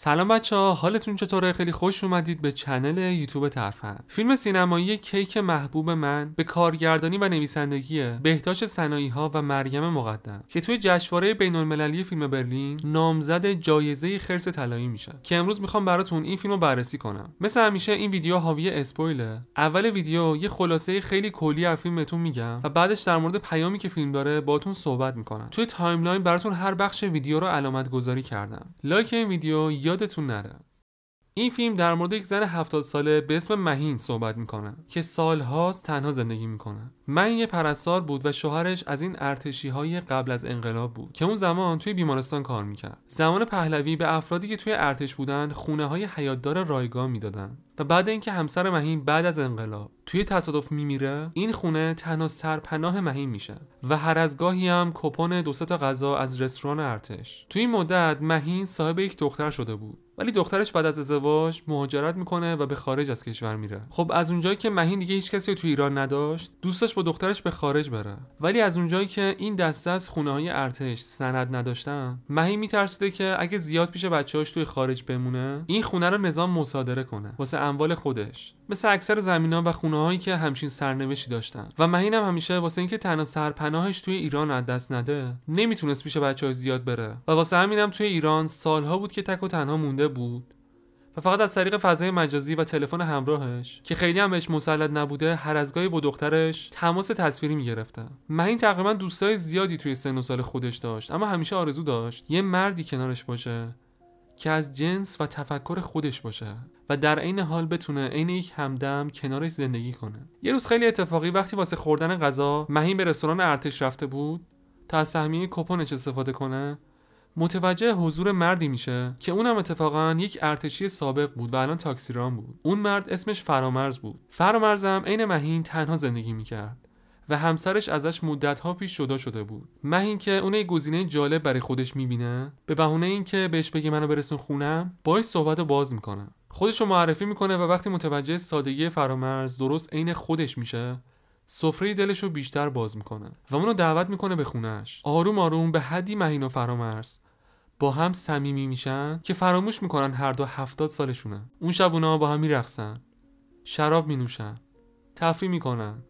سلام بچه ها حالتون چطوره خیلی خوش اومدید به چنل یوتیوب ترفند فیلم سینمایی کیک محبوب من به کارگردانی و نویسندگی بهداشت سنایی ها و مریم مقدم که توی جشنواره بین المللی فیلم برلین نامزد جایزه خرس طلایی میشه که امروز میخوام براتون این فیلم رو بررسی کنم مثل همیشه این ویدیو حاوی اسپویله اول ویدیو یه خلاصه خیلی کلی از فیلم بهتون میگم و بعدش در مورد پیامی که فیلم داره باهاتون صحبت میکنم توی تایملاین براتون هر بخش ویدیو رو علامت گذاری کردم لایک این ویدیو یادتون نره این فیلم در مورد یک زن 70 ساله به اسم مهین صحبت میکنه که سالهاست تنها زندگی میکنه مهین یه پرستار بود و شوهرش از این ارتشی های قبل از انقلاب بود که اون زمان توی بیمارستان کار میکرد زمان پهلوی به افرادی که توی ارتش بودن خونه های حیاتدار رایگان میدادن و بعد اینکه همسر مهین بعد از انقلاب توی تصادف میمیره این خونه تنها سرپناه مهین میشه و هر از گاهی هم کپون دو تا غذا از رستوران ارتش توی مدت مهین صاحب یک دختر شده بود ولی دخترش بعد از ازدواج مهاجرت میکنه و به خارج از کشور میره خب از اونجایی که مهین دیگه هیچ کسی تو ایران نداشت دوستش با دخترش به خارج بره ولی از اونجایی که این دسته از خونه های ارتش سند نداشتن مهین میترسیده که اگه زیاد پیش بچه‌هاش توی خارج بمونه این خونه رو نظام مصادره کنه واسه اموال خودش مثل اکثر زمینا و خونه هایی که همچین سرنوشتی داشتن و مهین همیشه واسه اینکه تنها سرپناهش توی ایران از دست نده نمیتونست پیش بچه‌هاش زیاد بره و واسه همینم توی ایران سالها بود که تک و تنها مونده بود و فقط از طریق فضای مجازی و تلفن همراهش که خیلی هم بهش مسلط نبوده هر از گاهی با دخترش تماس تصویری میگرفته مهین تقریبا دوستای زیادی توی سن و سال خودش داشت اما همیشه آرزو داشت یه مردی کنارش باشه که از جنس و تفکر خودش باشه و در عین حال بتونه عین یک همدم کنارش زندگی کنه یه روز خیلی اتفاقی وقتی واسه خوردن غذا مهین به رستوران ارتش رفته بود تا از سهمیه کپونش استفاده کنه متوجه حضور مردی میشه که اونم اتفاقا یک ارتشی سابق بود و الان تاکسیران بود اون مرد اسمش فرامرز بود فرامرزم عین مهین تنها زندگی میکرد و همسرش ازش مدتها پیش جدا شده بود مهین که اون یه گزینه جالب برای خودش میبینه به بهونه اینکه بهش بگه منو برسون خونم باهاش صحبت رو باز میکنه خودش رو معرفی میکنه و وقتی متوجه سادگی فرامرز درست عین خودش میشه سفره دلش رو بیشتر باز میکنه و اونو دعوت میکنه به خونش آروم آروم به حدی مهین و فرامرز با هم صمیمی میشن که فراموش میکنن هر دو هفتاد سالشونه اون شب اونا با هم میرقصن شراب مینوشن تفریح میکنن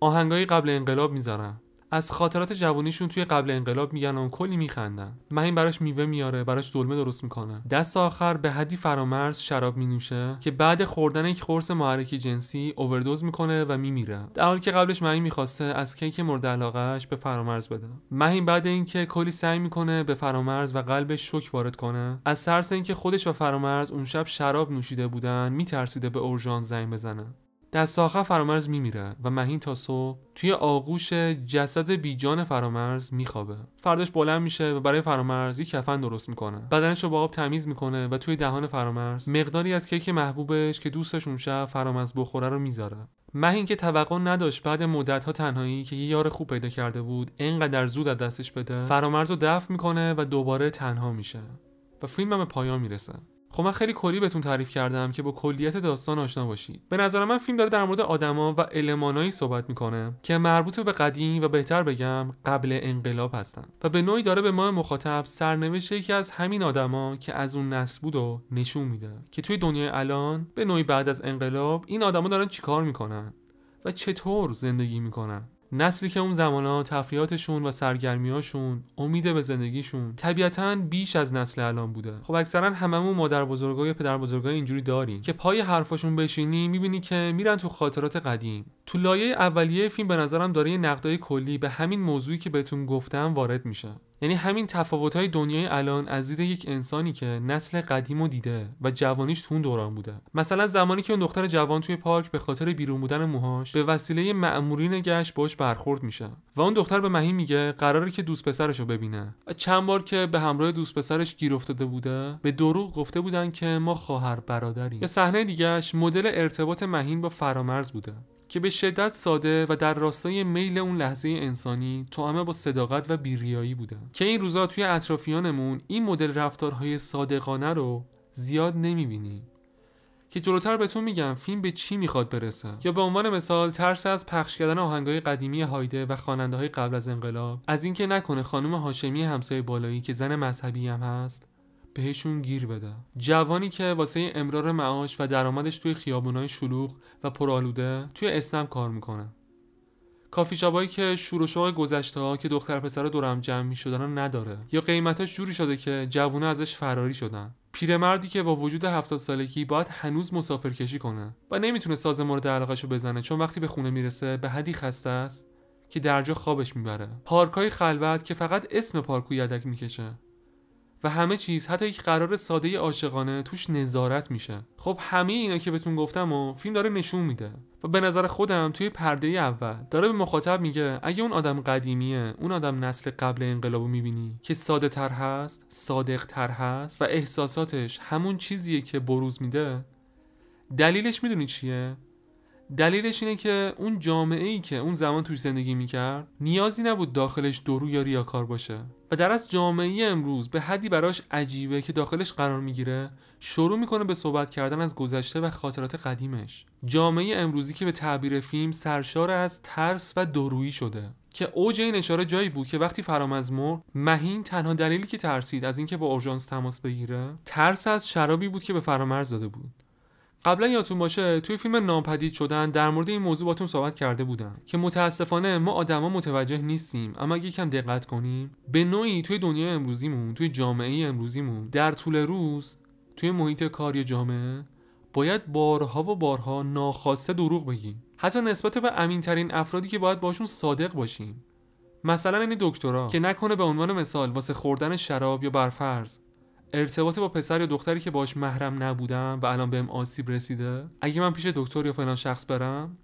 آهنگایی قبل انقلاب میذارن از خاطرات جوانیشون توی قبل انقلاب میگن و کلی میخندن مهین براش میوه میاره براش دلمه درست میکنه دست آخر به حدی فرامرز شراب مینوشه که بعد خوردن یک خرس محرکی جنسی اووردوز میکنه و میمیره در حالی که قبلش مهین میخواسته از کیک مورد علاقهش به فرامرز بده مهین بعد اینکه کلی سعی میکنه به فرامرز و قلبش شوک وارد کنه از ترس اینکه خودش و فرامرز اون شب شراب نوشیده بودن میترسیده به اورژان زنگ بزنه دست آخر فرامرز میمیره و مهین تا صبح توی آغوش جسد بیجان فرامرز میخوابه فرداش بلند میشه و برای فرامرز یک کفن درست میکنه بدنش رو با آب تمیز میکنه و توی دهان فرامرز مقداری از کیک محبوبش که دوستش اون شب فرامرز بخوره رو میذاره مهین که توقع نداشت بعد مدتها تنهایی که یه یار خوب پیدا کرده بود انقدر زود از دستش بده فرامرز رو دفع میکنه و دوباره تنها میشه و فیلمم به پایان میرسه خب من خیلی کلی بهتون تعریف کردم که با کلیت داستان آشنا باشید به نظر من فیلم داره در مورد آدما و المانایی صحبت میکنه که مربوط به قدیم و بهتر بگم قبل انقلاب هستن و به نوعی داره به ما مخاطب سرنوشت یکی از همین آدما که از اون نسل بود و نشون میده که توی دنیای الان به نوعی بعد از انقلاب این آدما دارن چیکار میکنن و چطور زندگی میکنن نسلی که اون زمانها تفریحاتشون و سرگرمیهاشون امید به زندگیشون طبیعتا بیش از نسل الان بوده خب اکثرا هممون مادر بزرگای پدر بزرگای اینجوری داریم که پای حرفاشون بشینی میبینی که میرن تو خاطرات قدیم تو لایه اولیه فیلم به نظرم داره یه نقدای کلی به همین موضوعی که بهتون گفتم وارد میشه یعنی همین تفاوت دنیای الان از دید یک انسانی که نسل قدیم و دیده و جوانیش تو اون دوران بوده مثلا زمانی که اون دختر جوان توی پارک به خاطر بیرون بودن موهاش به وسیله مأمورین گشت باش برخورد میشه و اون دختر به مهین میگه قراره که دوست پسرش رو ببینه چند بار که به همراه دوست پسرش گیر افتاده بوده به دروغ گفته بودن که ما خواهر برادریم یا صحنه دیگهش مدل ارتباط مهین با فرامرز بوده که به شدت ساده و در راستای میل اون لحظه انسانی تو با صداقت و بیریایی بودن که این روزا توی اطرافیانمون این مدل رفتارهای صادقانه رو زیاد نمیبینیم که جلوتر تو میگم فیلم به چی میخواد برسه یا به عنوان مثال ترس از پخش کردن آهنگای قدیمی هایده و خواننده های قبل از انقلاب از اینکه نکنه خانم هاشمی همسایه بالایی که زن مذهبی هم هست بهشون گیر بده جوانی که واسه امرار معاش و درآمدش توی خیابونای شلوغ و پرآلوده توی اسنم کار میکنه کافی شابایی که شور و شوق گذشته ها که دختر پسر دورم جمع می نداره یا قیمتش جوری شده که جوونه ازش فراری شدن پیرمردی که با وجود هفتاد سالگی باید هنوز مسافرکشی کنه و نمیتونه ساز مورد علاقهشو بزنه چون وقتی به خونه میرسه به حدی خسته است که درجا خوابش میبره پارکای خلوت که فقط اسم پارکو یدک میکشه و همه چیز حتی یک قرار ساده عاشقانه توش نظارت میشه خب همه اینا که بهتون گفتم و فیلم داره نشون میده و به نظر خودم توی پرده اول داره به مخاطب میگه اگه اون آدم قدیمیه اون آدم نسل قبل انقلابو میبینی که ساده تر هست صادق تر هست و احساساتش همون چیزیه که بروز میده دلیلش میدونی چیه دلیلش اینه که اون جامعه ای که اون زمان توش زندگی میکرد نیازی نبود داخلش درو یا ریاکار باشه در از جامعه امروز به حدی براش عجیبه که داخلش قرار میگیره شروع میکنه به صحبت کردن از گذشته و خاطرات قدیمش جامعه امروزی که به تعبیر فیلم سرشار از ترس و درویی شده که اوج این اشاره جایی بود که وقتی فرام از مرد مهین تنها دلیلی که ترسید از اینکه با اورژانس تماس بگیره ترس از شرابی بود که به فرامرز داده بود قبلا یادتون باشه توی فیلم نامپدید شدن در مورد این موضوع باتون صحبت کرده بودم که متاسفانه ما آدما متوجه نیستیم اما اگه یکم دقت کنیم به نوعی توی دنیای امروزیمون توی جامعه امروزیمون در طول روز توی محیط کاری جامعه باید بارها و بارها ناخواسته دروغ بگیم حتی نسبت به امینترین افرادی که باید باشون صادق باشیم مثلا این دکترا که نکنه به عنوان مثال واسه خوردن شراب یا برفرض ارتباط با پسر یا دختری که باش محرم نبودم و الان بهم آسیب رسیده اگه من پیش دکتر یا فلان شخص برم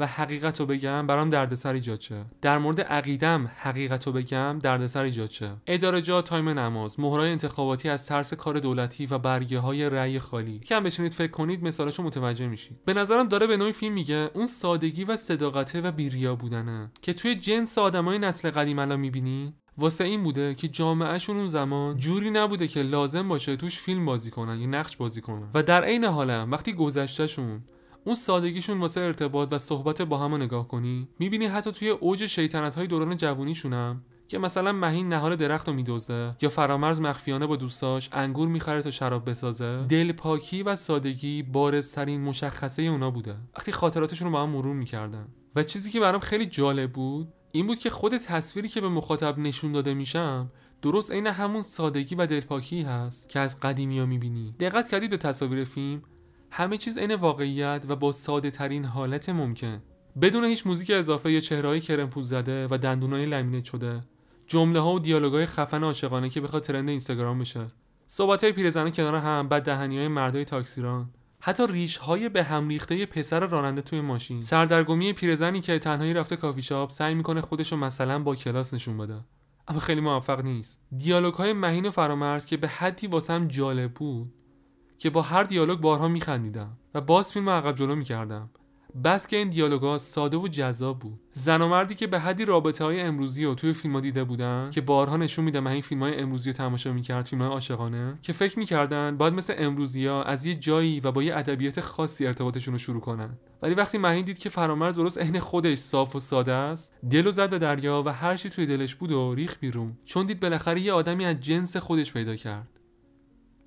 و حقیقت رو بگم برام دردسر ایجاد شه در مورد عقیدم حقیقت رو بگم دردسر ایجاد شه اداره جا تایم نماز مهرای انتخاباتی از ترس کار دولتی و برگه های رأی خالی کم بشینید فکر کنید مثالشو متوجه میشید به نظرم داره به نوعی فیلم میگه اون سادگی و صداقته و بیریا بودنه که توی جنس آدمای نسل قدیم الان میبینی واسه این بوده که جامعهشون اون زمان جوری نبوده که لازم باشه توش فیلم بازی کنن یا نقش بازی کنن و در عین حالم وقتی گذشتهشون اون سادگیشون واسه ارتباط و صحبت با هم نگاه کنی میبینی حتی توی اوج شیطنت های دوران جوونیشونم که مثلا مهین نهال درخت رو میدوزه یا فرامرز مخفیانه با دوستاش انگور میخره تا شراب بسازه دلپاکی و سادگی بارزترین مشخصه اونا بوده وقتی خاطراتشون رو با هم مرور میکردن و چیزی که برام خیلی جالب بود این بود که خود تصویری که به مخاطب نشون داده میشم درست عین همون سادگی و دلپاکی هست که از قدیمی ها میبینی دقت کردید به تصاویر فیلم همه چیز عین واقعیت و با ساده ترین حالت ممکن بدون هیچ موزیک اضافه یا چهرههای کرمپوز زده و دندونای لمینه شده جمله ها و های خفن عاشقانه که بخواد ترند اینستاگرام بشه صحبت های پیرزنه کنار هم بد دهنی های مردای تاکسیران حتی ریش های به هم ریخته پسر راننده توی ماشین سردرگمی پیرزنی که تنهایی رفته کافی شاپ سعی میکنه خودشو مثلا با کلاس نشون بده اما خیلی موفق نیست دیالوگ های مهین و فرامرز که به حدی واسم جالب بود که با هر دیالوگ بارها میخندیدم و باز فیلم عقب جلو میکردم بس که این ها ساده و جذاب بود زن و مردی که به حدی رابطه های امروزی رو توی فیلم ها دیده بودن که بارها نشون میدم من این فیلم های امروزی رو تماشا میکرد فیلم های عاشقانه که فکر میکردن باید مثل امروزی ها از یه جایی و با یه ادبیات خاصی ارتباطشون رو شروع کنن ولی وقتی مهین دید که فرامرز درست عین خودش صاف و ساده است دل و زد به دریا و هر چی توی دلش بود و ریخ بیرون چون دید بالاخره یه آدمی از جنس خودش پیدا کرد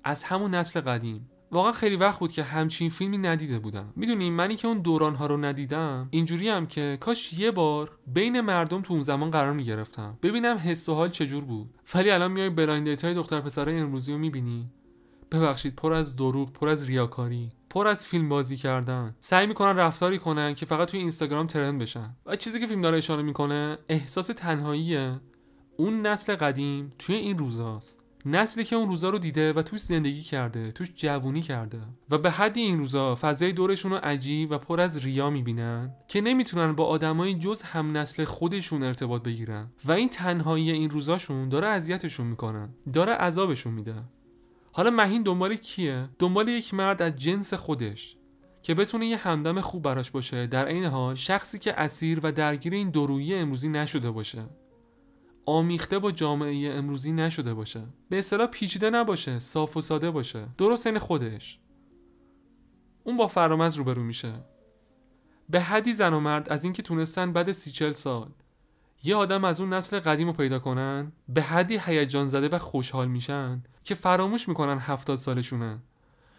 از همون نسل قدیم واقعا خیلی وقت بود که همچین فیلمی ندیده بودم میدونی منی که اون دوران ها رو ندیدم اینجوری هم که کاش یه بار بین مردم تو اون زمان قرار میگرفتم ببینم حس و حال چجور بود ولی الان میای بلایند های دختر پسرای امروزی رو میبینی ببخشید پر از دروغ پر از ریاکاری پر از فیلم بازی کردن سعی میکنن رفتاری کنن که فقط توی اینستاگرام ترند بشن و چیزی که فیلم داره اشاره میکنه احساس تنهایی اون نسل قدیم توی این روزاست نسلی که اون روزا رو دیده و توش زندگی کرده توش جوونی کرده و به حدی این روزا فضای دورشون رو عجیب و پر از ریا میبینن که نمیتونن با آدمای جز هم نسل خودشون ارتباط بگیرن و این تنهایی این روزاشون داره اذیتشون میکنن داره عذابشون میده حالا مهین دنبال کیه دنبال یک مرد از جنس خودش که بتونه یه همدم خوب براش باشه در عین حال شخصی که اسیر و درگیر این دورویی امروزی نشده باشه آمیخته با جامعه امروزی نشده باشه به اصطلاح پیچیده نباشه صاف و ساده باشه درست این خودش اون با فرامز روبرو میشه به حدی زن و مرد از اینکه تونستن بعد سی چل سال یه آدم از اون نسل قدیم رو پیدا کنن به حدی هیجان زده و خوشحال میشن که فراموش میکنن هفتاد سالشونن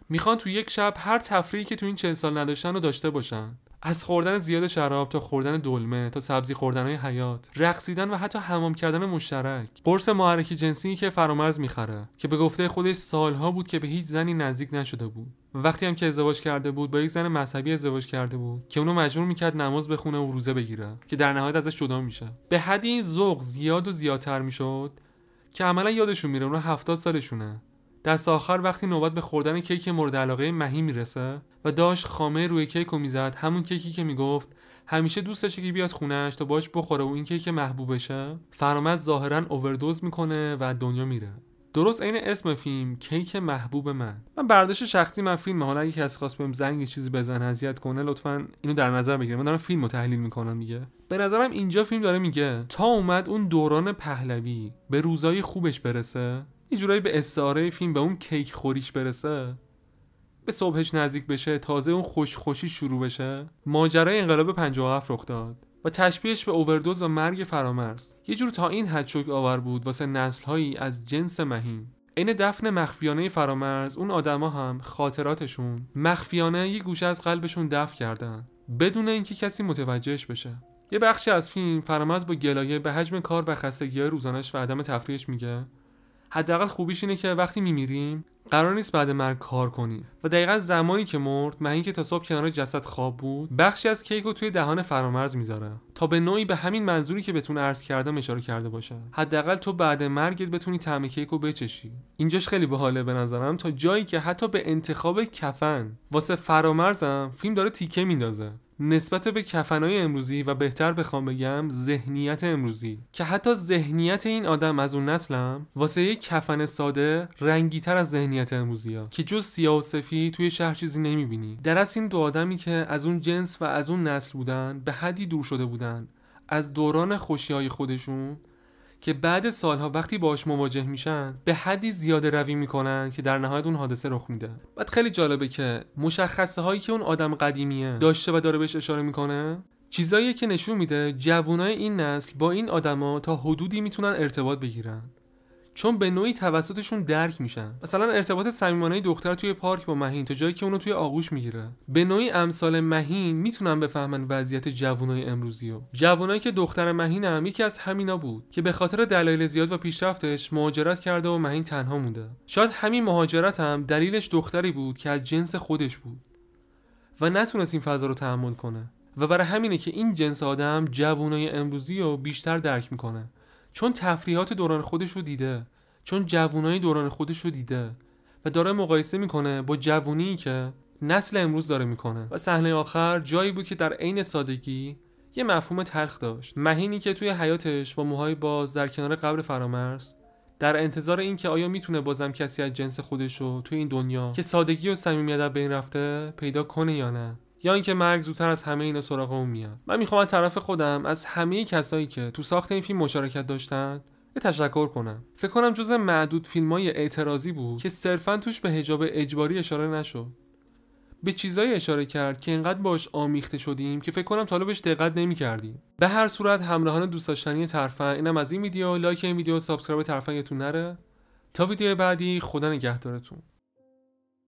میخوان تو یک شب هر تفریحی که تو این چل سال نداشتن رو داشته باشن از خوردن زیاد شراب تا خوردن دلمه تا سبزی خوردن های حیات رقصیدن و حتی حمام کردن مشترک قرص معرکی جنسی که فرامرز میخره که به گفته خودش سالها بود که به هیچ زنی نزدیک نشده بود وقتی هم که ازدواج کرده بود با یک زن مذهبی ازدواج کرده بود که اونو مجبور میکرد نماز بخونه و روزه بگیره که در نهایت ازش جدا میشه به حدی این ذوق زیاد و زیادتر میشد که عملا یادشون میره اونا هفتاد سالشونه دست آخر وقتی نوبت به خوردن کیک مورد علاقه مهی میرسه و داشت خامه روی کیک رو میزد همون کیکی که میگفت همیشه دوستشه که بیاد خونش تا باش بخوره و این کیک محبوبشه فرامت ظاهرا اووردوز میکنه و دنیا میره درست عین اسم فیلم کیک محبوب من من برداشت شخصی من فیلم حالا اگه کسی خواست بهم زنگ چیزی بزن اذیت کنه لطفا اینو در نظر بگیره من دارم فیلم رو تحلیل میکنم میگه. به نظرم اینجا فیلم داره میگه تا اومد اون دوران پهلوی به روزای خوبش برسه یه جورایی به استعاره فیلم به اون کیک خوریش برسه به صبحش نزدیک بشه تازه اون خوشخوشی شروع بشه ماجرای انقلاب 57 رخ داد و تشبیهش به اووردوز و مرگ فرامرز یه جور تا این حد شوک آور بود واسه نسلهایی از جنس مهین عین دفن مخفیانه فرامرز اون آدما هم خاطراتشون مخفیانه یه گوشه از قلبشون دفن کردن بدون اینکه کسی متوجهش بشه یه بخشی از فیلم فرامرز با گلایه به حجم کار و خستگی روزانش و عدم تفریحش میگه حداقل خوبیش اینه که وقتی میمیریم قرار نیست بعد مرگ کار کنیم و دقیقا زمانی که مرد من که تا صبح کنار جسد خواب بود بخشی از کیک رو توی دهان فرامرز میذاره تا به نوعی به همین منظوری که بتون عرض کردم اشاره کرده باشه حداقل تو بعد مرگت بتونی طعم کیک رو بچشی اینجاش خیلی باحاله به نظرم تا جایی که حتی به انتخاب کفن واسه فرامرزم فیلم داره تیکه میندازه نسبت به کفنای امروزی و بهتر بخوام بگم ذهنیت امروزی که حتی ذهنیت این آدم از اون نسلم واسه یک کفن ساده رنگی تر از ذهنیت امروزی ها که جز سیاه و سفی توی شهر چیزی نمیبینی در این دو آدمی که از اون جنس و از اون نسل بودن به حدی دور شده بودن از دوران خوشی های خودشون که بعد سالها وقتی باهاش مواجه میشن به حدی زیاده روی میکنن که در نهایت اون حادثه رخ میده بعد خیلی جالبه که مشخصه هایی که اون آدم قدیمیه داشته و داره بهش اشاره میکنه چیزایی که نشون میده جوونای این نسل با این آدما تا حدودی میتونن ارتباط بگیرن چون به نوعی توسطشون درک میشن مثلا ارتباط صمیمانه دختر توی پارک با مهین تا جایی که اونو توی آغوش میگیره به نوعی امثال مهین میتونن بفهمن وضعیت جوانای امروزی و جوانایی که دختر مهین هم یکی از همینا بود که به خاطر دلایل زیاد و پیشرفتش مهاجرت کرده و مهین تنها مونده شاید همین مهاجرت هم دلیلش دختری بود که از جنس خودش بود و نتونست این فضا رو تحمل کنه و برای همینه که این جنس آدم جوانای امروزی رو بیشتر درک میکنه چون تفریحات دوران خودش رو دیده چون جوونای دوران خودش رو دیده و داره مقایسه میکنه با جوونی که نسل امروز داره میکنه و صحنه آخر جایی بود که در عین سادگی یه مفهوم تلخ داشت مهینی که توی حیاتش با موهای باز در کنار قبر فرامرز در انتظار اینکه آیا میتونه بازم کسی از جنس خودش رو توی این دنیا که سادگی و صمیمیت به بین رفته پیدا کنه یا نه یا اینکه مرگ زودتر از همه اینا سراغمون میاد من میخوام از طرف خودم از همه کسایی که تو ساخت این فیلم مشارکت داشتن یه تشکر کنم فکر کنم جز معدود فیلم های اعتراضی بود که صرفا توش به حجاب اجباری اشاره نشد به چیزایی اشاره کرد که انقدر باش آمیخته شدیم که فکر کنم طالبش بهش دقت نمی به هر صورت همراهان دوست داشتنی اینم از این ویدیو لایک این ویدیو سابسکرایب نره تا ویدیو بعدی خدا نگهدارتون